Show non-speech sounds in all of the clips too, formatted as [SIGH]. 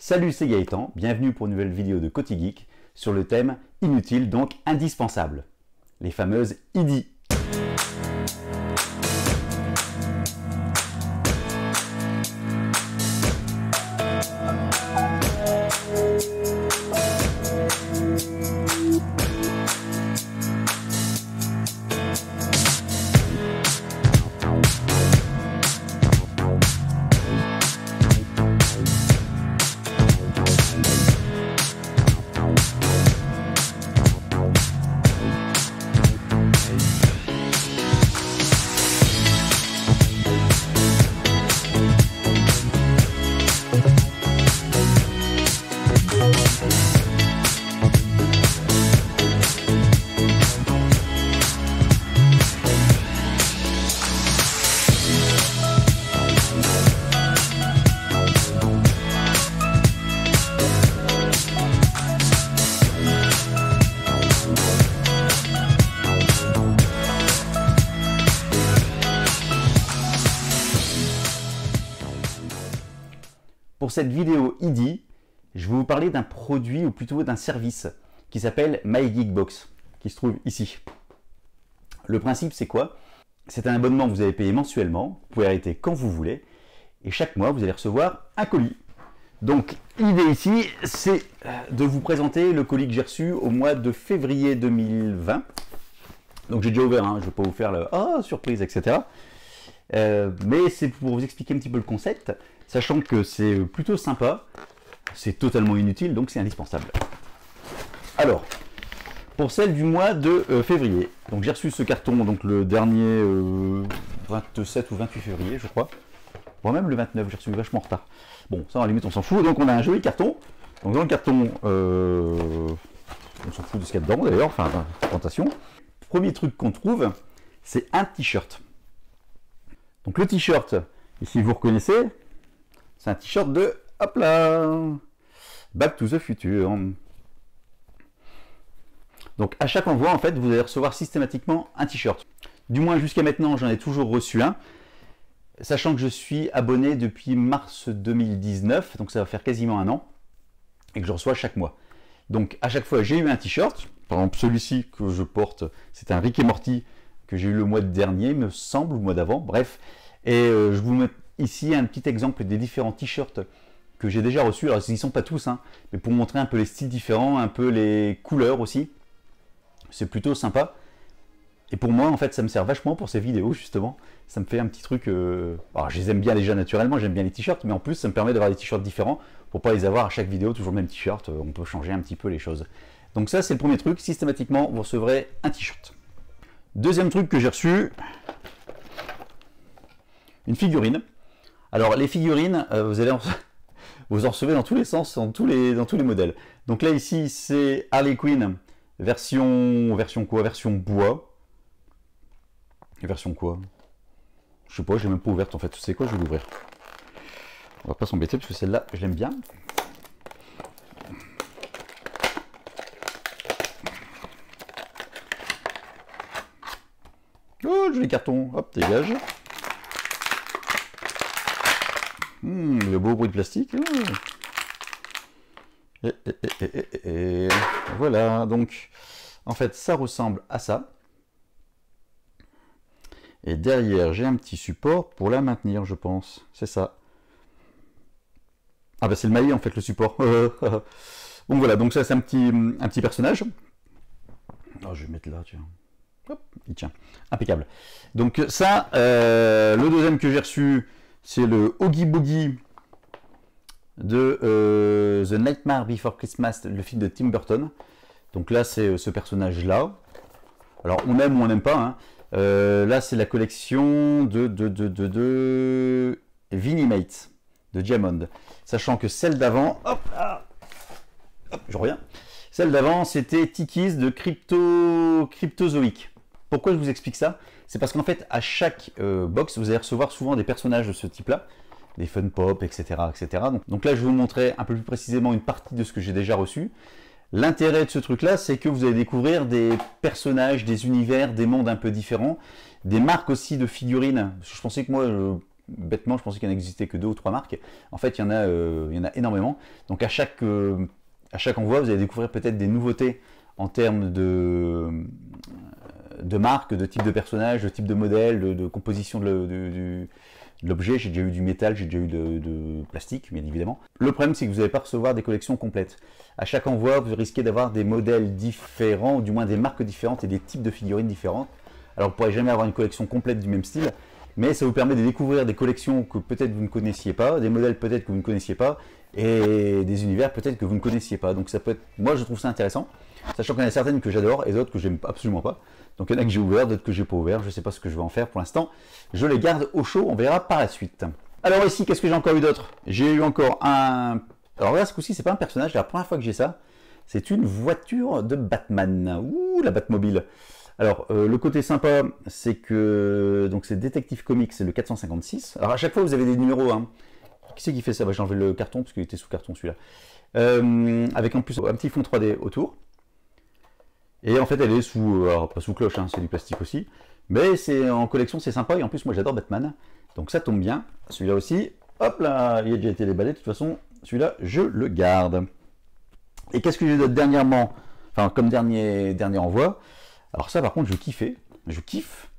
Salut, c'est Gaëtan, bienvenue pour une nouvelle vidéo de Côté Geek sur le thème inutile donc indispensable, les fameuses IDI Pour cette vidéo ID, je vais vous parler d'un produit ou plutôt d'un service qui s'appelle My MyGeekBox, qui se trouve ici. Le principe, c'est quoi C'est un abonnement que vous allez payer mensuellement, vous pouvez arrêter quand vous voulez, et chaque mois, vous allez recevoir un colis. Donc, l'idée ici, c'est euh, de vous présenter le colis que j'ai reçu au mois de février 2020. Donc, j'ai déjà ouvert, hein, je ne vais pas vous faire le oh, surprise, etc. Euh, mais c'est pour vous expliquer un petit peu le concept, sachant que c'est plutôt sympa, c'est totalement inutile, donc c'est indispensable. Alors, pour celle du mois de euh, février, donc j'ai reçu ce carton donc le dernier 27 euh, ou 28 février, je crois. voire même le 29, j'ai reçu vachement en retard. Bon, ça, en limite, on s'en fout. Donc, on a un joli carton. Donc, dans le carton, on s'en fout de ce qu'il y a dedans, d'ailleurs. Enfin, présentation. Premier truc qu'on trouve, c'est un t-shirt. Donc le t-shirt, ici vous reconnaissez, c'est un t-shirt de, hop là, Back to the Future. Donc à chaque envoi, en fait, vous allez recevoir systématiquement un t-shirt. Du moins jusqu'à maintenant, j'en ai toujours reçu un. Sachant que je suis abonné depuis mars 2019, donc ça va faire quasiment un an, et que je reçois chaque mois. Donc à chaque fois, j'ai eu un t-shirt. Par exemple, celui-ci que je porte, c'est un Rick et Morty que j'ai eu le mois dernier, me semble, ou le mois d'avant, bref. Et euh, je vous mets ici un petit exemple des différents t-shirts que j'ai déjà reçus. Alors, ils ne sont pas tous, hein, mais pour montrer un peu les styles différents, un peu les couleurs aussi. C'est plutôt sympa. Et pour moi, en fait, ça me sert vachement pour ces vidéos, justement. Ça me fait un petit truc... Euh, alors, je les aime bien déjà naturellement, j'aime bien les t-shirts, mais en plus, ça me permet d'avoir des t-shirts différents pour pas les avoir à chaque vidéo, toujours le même t-shirt. Euh, on peut changer un petit peu les choses. Donc ça, c'est le premier truc. Systématiquement, vous recevrez un t-shirt. Deuxième truc que j'ai reçu, une figurine. Alors les figurines, euh, vous allez en... [LAUGHS] vous recevez dans tous les sens, dans tous les, dans tous les modèles. Donc là ici c'est Harley Quinn version version quoi Version bois. Version quoi Je sais pas, je l'ai même pas ouverte en fait. Tu sais quoi Je vais l'ouvrir. On va pas s'embêter parce que celle-là, je l'aime bien. Oh, joli carton. Hop, dégage. Hmm, le beau bruit de plastique. Et, hein. eh, eh, eh, voilà, donc en fait ça ressemble à ça. Et derrière, j'ai un petit support pour la maintenir, je pense. C'est ça. Ah bah c'est le maillet en fait, le support. [LAUGHS] Bon, voilà, donc ça c'est un petit, un petit personnage. Ah, je vais mettre là, tiens il tient. Impeccable. Donc ça, euh, le deuxième que j'ai reçu, c'est le Oogie Boogie de euh, The Nightmare Before Christmas, le film de Tim Burton. Donc là, c'est euh, ce personnage-là. Alors, on aime ou on n'aime pas. Hein. là, c'est la collection de, de, de, de, de... Diamond. Sachant que celle d'avant... Hop, ah, je reviens. Celle d'avant, c'était Tikis de Crypto... Cryptozoic. Pourquoi je vous explique ça C'est parce qu'en fait, à chaque euh, box, vous allez recevoir souvent des personnages de ce type-là, des fun pop, etc. Donc, là, je vais vous montrer un peu plus précisément une partie de ce que j'ai déjà reçu. L'intérêt de ce truc-là, c'est que vous allez découvrir des personnages, des univers, des mondes un peu différents, des marques aussi de figurines. je pensais que moi, bêtement, je pensais qu'il n'existait que deux ou trois marques. En fait, il y en a, euh, il y en a énormément. Donc à chaque, euh, à chaque envoi, vous allez découvrir peut-être des nouveautés en termes de, de marques, de type de personnages, de type de modèle, de, composition de, l'objet. J'ai déjà eu du métal, j'ai déjà eu de, plastique, bien évidemment. Le problème, c'est que vous n'allez pas recevoir des collections complètes. À chaque envoi, vous risquez d'avoir des modèles différents, ou du moins des marques différentes et des types de figurines différentes. Alors, vous ne pourrez jamais avoir une collection complète du même style mais ça vous permet de découvrir des collections que peut-être vous ne connaissiez pas, des modèles peut-être que vous ne connaissiez pas, et des univers peut-être que vous ne connaissiez pas. Donc ça peut être, moi je trouve ça intéressant, sachant qu'il y en a certaines que j'adore et d'autres que j'aime absolument pas. Donc il y en a que j'ai ouvert, d'autres que j'ai pas ouvert, je ne sais pas ce que je vais en faire pour l'instant. Je les garde au chaud, on verra par la suite. Alors ici, qu'est-ce que j'ai encore eu d'autre J'ai eu encore un... Alors là, ce coup-ci, c'est pas un personnage, c'est la première fois que j'ai ça. C'est une voiture de Batman. Ouh, la Batmobile. Alors, euh, le côté sympa, c'est que donc c'est Détective Comics, c'est le 456. Alors, à chaque fois, vous avez des numéros. Hein. Qui c'est qui fait ça bah, J'ai enlevé le carton, parce qu'il était sous carton celui-là. Euh, avec en plus un petit fond 3D autour. Et en fait, elle est sous, sous cloche, hein, c'est du plastique aussi. Mais c'est en collection, c'est sympa. Et en plus, moi, j'adore Batman. Donc, ça tombe bien. Celui-là aussi, hop là, il a déjà été déballé. De toute façon, celui-là, je le garde. Et qu'est-ce que j'ai d'autre dernièrement Enfin, comme dernier, dernier envoi, alors ça par contre je kiffais, je kiffe.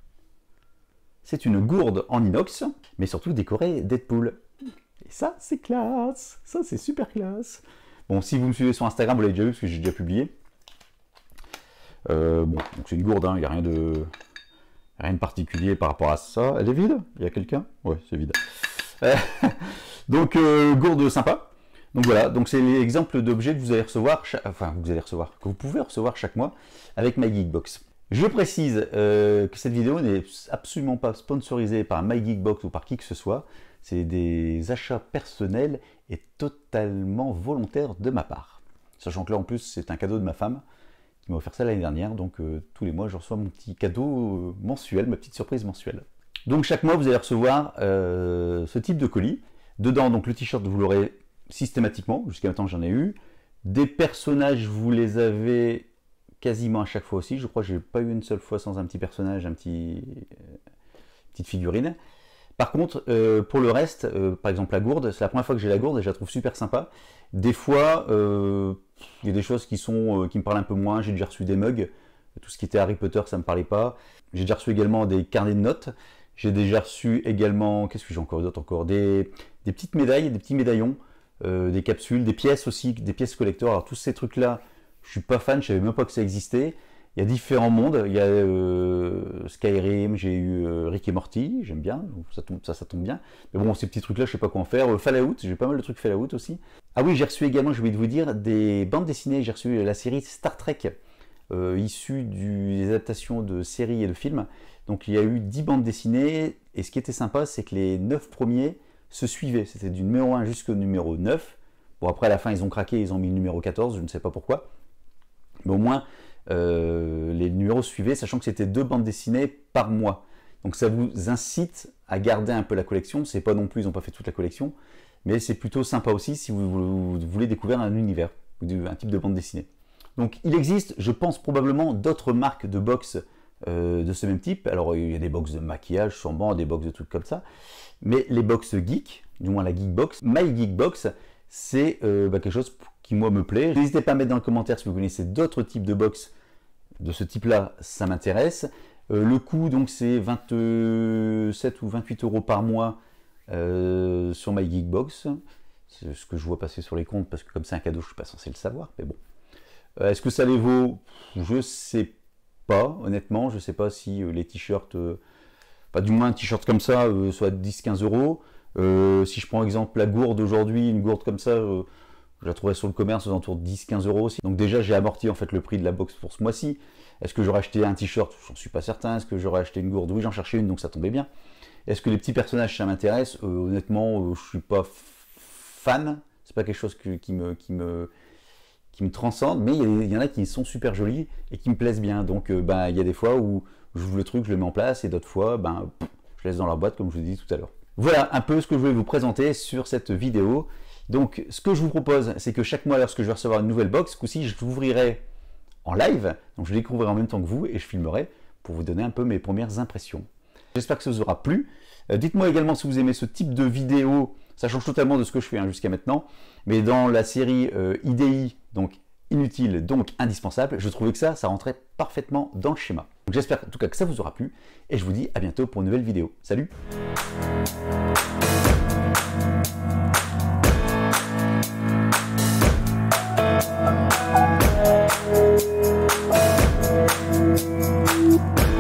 C'est une gourde en inox, mais surtout décorée Deadpool. Et ça c'est classe, ça c'est super classe. Bon si vous me suivez sur Instagram vous l'avez déjà vu parce que j'ai déjà publié. Euh, bon, donc c'est une gourde, hein. il n'y a rien de... rien de particulier par rapport à ça. Elle est vide Il y a quelqu'un Ouais, c'est vide. [LAUGHS] donc euh, gourde sympa, donc voilà, donc c'est l'exemple d'objets que vous allez recevoir, chaque, enfin vous allez recevoir, que vous pouvez recevoir chaque mois avec MyGeekBox. Je précise euh, que cette vidéo n'est absolument pas sponsorisée par MyGeekBox ou par qui que ce soit. C'est des achats personnels et totalement volontaires de ma part. Sachant que là en plus c'est un cadeau de ma femme qui m'a offert ça l'année dernière, donc euh, tous les mois je reçois mon petit cadeau euh, mensuel, ma petite surprise mensuelle. Donc chaque mois vous allez recevoir ce type de colis. Dedans donc le t-shirt vous l'aurez systématiquement, jusqu'à maintenant j'en ai eu. Des personnages, vous les avez quasiment à chaque fois aussi. Je crois que j'ai pas eu une seule fois sans un petit personnage, un petit euh, petite figurine. Par contre, euh, pour le reste, euh, par exemple la gourde, c'est la première fois que j'ai la gourde et je la trouve super sympa. Des fois, il y a des choses qui sont qui me parlent un peu moins. J'ai déjà reçu des mugs, tout ce qui était Harry Potter, ça me parlait pas. J'ai déjà reçu également des carnets de notes. J'ai déjà reçu également, qu'est-ce que j'ai encore d'autre encore des petites médailles, des petits médaillons euh, des capsules, des pièces aussi, des pièces collector. Alors tous ces trucs-là, je suis pas fan, je savais même pas que ça existait. Il y a différents mondes. Il y a euh, Skyrim, j'ai eu euh, Rick et Morty, j'aime bien, ça, tombe, bien. Mais bon, ces petits trucs-là, je sais pas quoi en faire. Fallout, j'ai pas mal de trucs Fallout aussi. Ah oui, j'ai reçu également, j'ai oublié de vous dire, des bandes dessinées. J'ai reçu la série Star Trek, issue des adaptations de séries et de films. Donc il y a eu 10 bandes dessinées. Et ce qui était sympa, c'est que les 9 premiers se suivaient. C'était du numéro 1 jusqu'au numéro 9. Bon, après, à la fin, ils ont craqué, ils ont mis le numéro 14, je ne sais pas pourquoi. Mais au moins, euh, les numéros suivaient, sachant que c'était deux bandes dessinées par mois. Donc ça vous incite à garder un peu la collection. C'est pas non plus, ils n'ont pas fait toute la collection, mais c'est plutôt sympa aussi si vous, voulez découvrir un univers, un type de bande dessinée. Donc il existe, je pense probablement, d'autres marques de box euh, de ce même type. Alors il y a des box de maquillage sûrement, des box de trucs comme ça. Mais les box geek, du moins la geek box, My geek box c'est euh, bah, quelque chose qui moi me plaît. N'hésitez pas à mettre dans le commentaire si vous connaissez d'autres types de box de ce type-là, ça m'intéresse. Euh, le coût, donc c'est 27 ou 28 euros par mois sur My geek box C'est ce que je vois passer sur les comptes parce que comme c'est un cadeau, je suis pas censé le savoir, mais bon. Est-ce que ça les vaut Je sais pas honnêtement. Je sais pas si euh, les t-shirts, pas euh, du moins un t-shirt comme ça, euh, soit 10-15 euros. si je prends exemple la gourde aujourd'hui, une gourde comme ça, je la trouvais sur le commerce aux alentours de 10-15 euros aussi. Donc déjà, j'ai amorti en fait le prix de la box pour ce mois-ci. Est-ce que j'aurais acheté un t-shirt J'en suis pas certain. Est-ce que j'aurais acheté une gourde Oui, j'en cherchais une, donc ça tombait bien. Est-ce que les petits personnages, ça m'intéresse Honnêtement, je suis pas fan. C'est pas quelque chose qui, me, qui, me, qui me transcendent, mais il y, en a qui sont super jolies et qui me plaisent bien. Donc, euh, bah, il y a des fois où j'ouvre le truc, je le mets en place, et d'autres fois, ben, je laisse dans leur boîte, comme je vous ai tout à l'heure. Voilà un peu ce que je voulais vous présenter sur cette vidéo. Donc, ce que je vous propose, c'est que chaque mois, lorsque je vais recevoir une nouvelle box, ce coup-ci, je l'ouvrirai en live. Donc, je découvrirai en même temps que vous et je filmerai pour vous donner un peu mes premières impressions. J'espère que ça vous aura plu. Euh, dites-moi également si vous aimez ce type de vidéo ça change totalement de ce que je fais hein, jusqu'à maintenant. Mais dans la série euh, IDI, donc inutile, donc indispensable, je trouvais que ça, ça rentrait parfaitement dans le schéma. j'espère en tout cas que ça vous aura plu et je vous dis à bientôt pour une nouvelle vidéo. Salut